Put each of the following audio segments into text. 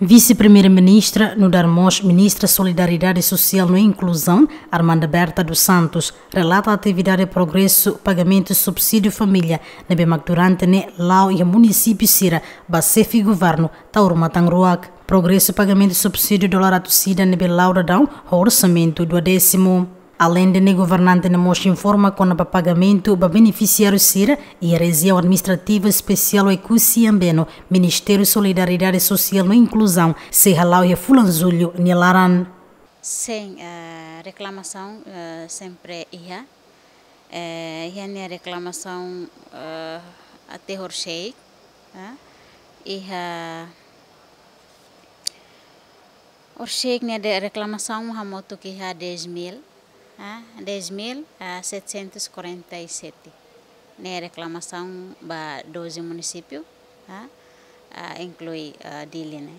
Vice-Primeira-Ministra no Darmos, Ministra Solidariedade Social e Inclusão, Armanda Berta dos Santos, relata a atividade Progresso Pagamento Subsídio Família na Bemac durante ne né, Lau e município Sira, Bacefi Governo, Taurumatangroac. Progresso Pagamento Subsídio Dólar Atucida na Belau Dadão, orçamento do décimo. Além de governante na Mocha informa quando o pagamento para beneficiários SIR e a região administrativa especial Ecusi é Ambeno, Ministério Solidariedade Social e Inclusão, Serralau e Fulanzulho, Nilaran. Sem a eh, reclamação, eh, sempre ia. e eh, a minha reclamação uh, até Horshei. Uh, né? ia... Horshei, minha reclamação, a moto que ia 10 mil. a 10.747. Na reclamação ba 12 município, a, a inclui a, dele, né?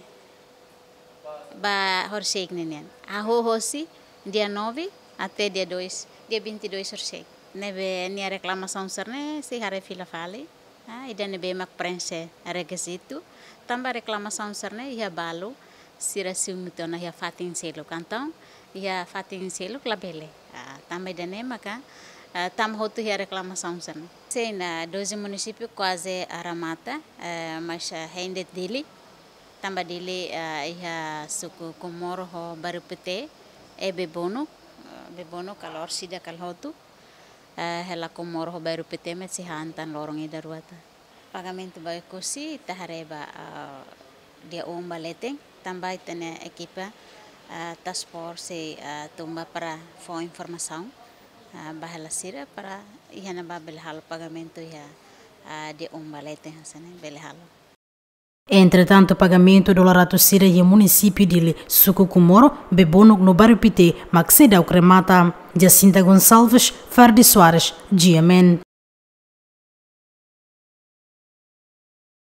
Ba Horseg Nenien. A Rosi, dia 9 até dia 2, dia 22 Horseg. be nia reclamação serne se hare fila fale. Ah, ida be mak prense requisito. Tamba reclamação serne ia ya balo sira siungito na ya fatin seluk kantong ya fatin seluk klabele ah, tambe dene maka ah, tam hotu ya reklama sana sei na 12 kwaze aramata ah, masha hende dili tamba dili ya suku komoro ho barupete e bonu bebono bonu kalor sida kal hotu hela komoro ho barupete met si hantan lorong idaruata pagamento ba kosi tahareba de o maleteng também tem a equipa uh, eh, taspor se uh, eh, tumba para for informação uh, eh, sira para ihana ba belhalo pagamento ia uh, de o maleteng hasane belhalo Entretanto, o pagamento do Larato Sira e o município de Sucucumoro, Bebono, no bairro Pite, Maxida, o Cremata, Jacinta Gonçalves, Ferdi Soares, Diamen.